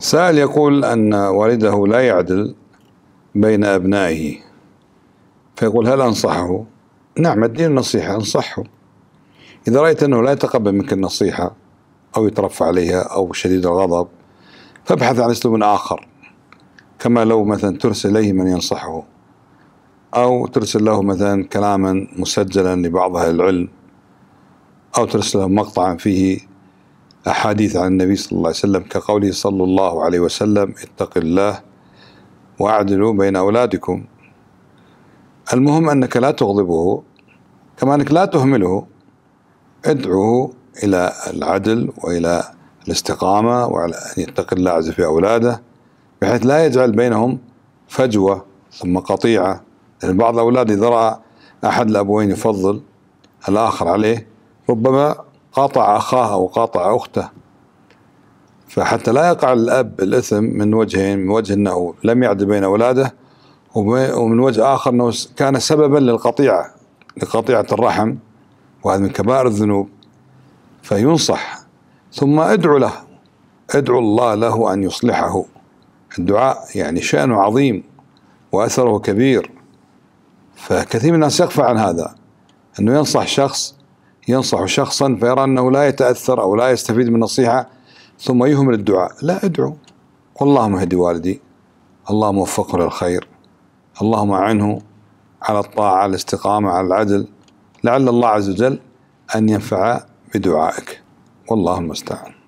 سائل يقول أن والده لا يعدل بين أبنائه فيقول هل أنصحه؟ نعم الدين النصيحة أنصحه إذا رأيت أنه لا يتقبل منك النصيحة أو يترفع عليها أو شديد الغضب فابحث عن أسلوب آخر كما لو مثلا ترسل إليه من ينصحه أو ترسل له مثلا كلاما مسجلا لبعض أهل العلم أو ترسل له مقطعا فيه أحاديث عن النبي صلى الله عليه وسلم كقوله صلى الله عليه وسلم اتق الله وأعدلوا بين أولادكم المهم أنك لا تغضبه كما أنك لا تهمله ادعوه إلى العدل وإلى الاستقامة وعلى أن يتقي الله عز في أولاده بحيث لا يجعل بينهم فجوة ثم قطيعة لأن بعض الأولاد إذا رأى أحد الأبوين يفضل الآخر عليه ربما قاطع أخاه أو قاطع أخته فحتى لا يقع الأب الإثم من وجهين من وجه أنه لم يعدل بين أولاده ومن وجه آخر أنه كان سببا للقطيعة لقطيعة الرحم وهذا من كبائر الذنوب فينصح ثم ادعو له ادعو الله له أن يصلحه الدعاء يعني شأنه عظيم وأثره كبير فكثير من الناس يخفى عن هذا أنه ينصح شخص ينصح شخصا فيرى أنه لا يتأثر أو لا يستفيد من نصيحة ثم يهمل الدعاء لا ادعو اللهم اهدي والدي اللهم وفقه للخير اللهم اعنه على الطاعة على الاستقامة على العدل لعل الله عز وجل أن ينفع بدعائك والله المستعان